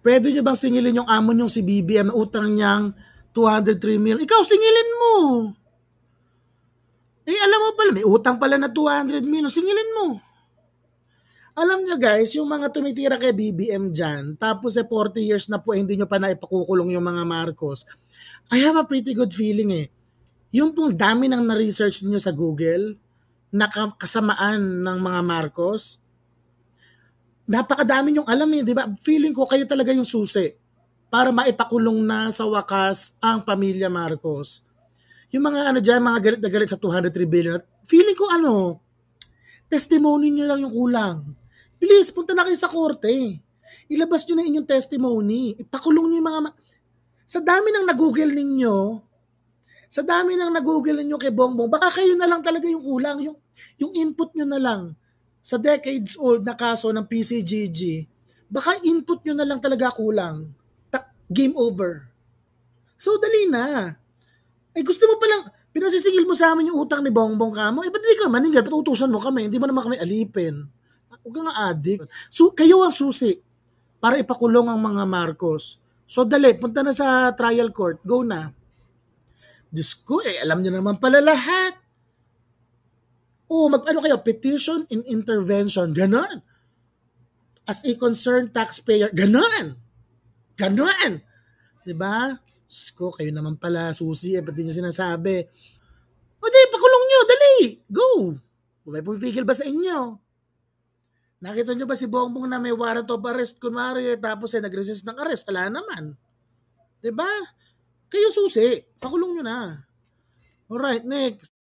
Pwede nyo bang singilin yung amo nyong si BBM na utang niyang 203 million? Ikaw, singilin mo. Eh, alam mo pala, may utang pala na 200 million. Singilin mo. Alam nyo guys, yung mga tumitira kay BBM dyan, tapos eh 40 years na po, eh, hindi nyo pa na yung mga Marcos. I have a pretty good feeling eh. Yung pong dami ng na-research niyo sa Google, na kasamaan ng mga Marcos, napakadami yung alam eh, di ba? Feeling ko kayo talaga yung susi para maipakulong na sa wakas ang pamilya Marcos. Yung mga ano dyan, mga galit na galit sa 203 billion, feeling ko ano, testimony nyo lang yung kulang. Please, punta na kayo sa korte. Ilabas nyo na inyong testimony. Ipakulong nyo yung mga... Ma- sa dami ng nag-google ninyo, sa dami ng nag-google ninyo kay Bongbong, baka kayo na lang talaga yung kulang, yung, yung input nyo na lang sa decades old na kaso ng PCGG, baka input nyo na lang talaga kulang. Ta- game over. So, dali na. Ay, eh, gusto mo palang, pinasisingil mo sa amin yung utang ni Bongbong Kamo. Eh, ba't di ka maningil? Ba't utusan mo kami? Hindi mo naman kami alipin. Huwag kang adik. So, kayo ang susi para ipakulong ang mga Marcos. So, dali, punta na sa trial court. Go na. Diyos ko, eh, alam niyo naman pala lahat. Oo, oh, mag-ano kayo, petition in intervention, ganon. As a concerned taxpayer, ganon. Ganon. Diba? Sko, kayo naman pala, susi, eh, pati nyo sinasabi. O di, pakulong nyo, dali, go. May pumipigil ba sa inyo? Nakita nyo ba si Bongbong na may warrant of arrest, kunwari, eh, tapos eh, nag-resist ng arrest? Wala naman. Diba? Kayo susi, pakulong nyo na. Alright, next.